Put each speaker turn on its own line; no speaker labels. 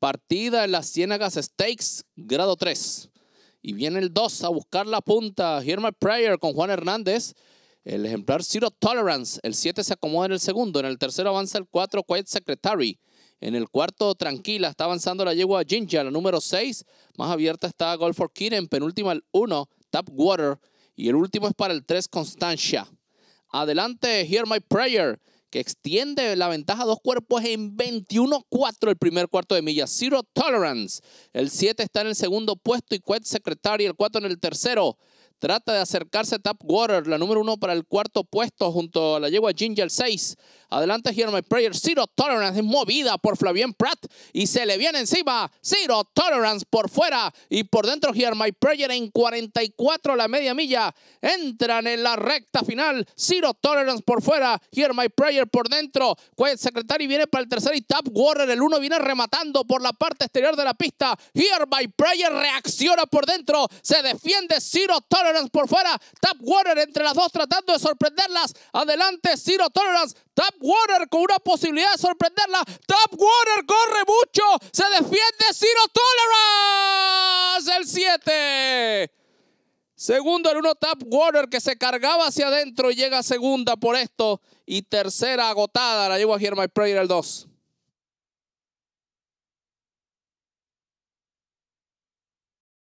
Partida en las Ciénagas Stakes, grado 3. Y viene el 2 a buscar la punta. Hear My Prayer con Juan Hernández. El ejemplar Zero Tolerance. El 7 se acomoda en el segundo. En el tercero avanza el 4 Quiet Secretary. En el cuarto, tranquila, está avanzando la yegua Ginger, la número 6. Más abierta está Golf for en penúltima el 1, Tap Water. Y el último es para el 3, Constancia. Adelante, Hear My Prayer que extiende la ventaja a dos cuerpos en 21-4 el primer cuarto de milla. Zero Tolerance. El 7 está en el segundo puesto y Quet Secretary el 4 en el tercero. Trata de acercarse a Tap Water, la número 1 para el cuarto puesto junto a la yegua Ginger 6. Adelante, Hear My Prayer. Zero Tolerance es movida por Flavien Pratt y se le viene encima. Zero Tolerance por fuera y por dentro Hear My Prayer en 44 la media milla. Entran en la recta final. Zero Tolerance por fuera. Hear My Prayer por dentro. Secretario viene para el tercer y Tap Warner, el uno viene rematando por la parte exterior de la pista. Hear My Prayer reacciona por dentro. Se defiende Zero Tolerance por fuera. Tap Warner entre las dos tratando de sorprenderlas. Adelante Zero Tolerance. Tap Warner con una posibilidad de sorprenderla. Top Warner corre mucho. Se defiende Zero Tolerance. El 7. Segundo el 1 Tap Warner que se cargaba hacia adentro y llega segunda por esto. Y tercera agotada la llevo a Here My Prayer el 2.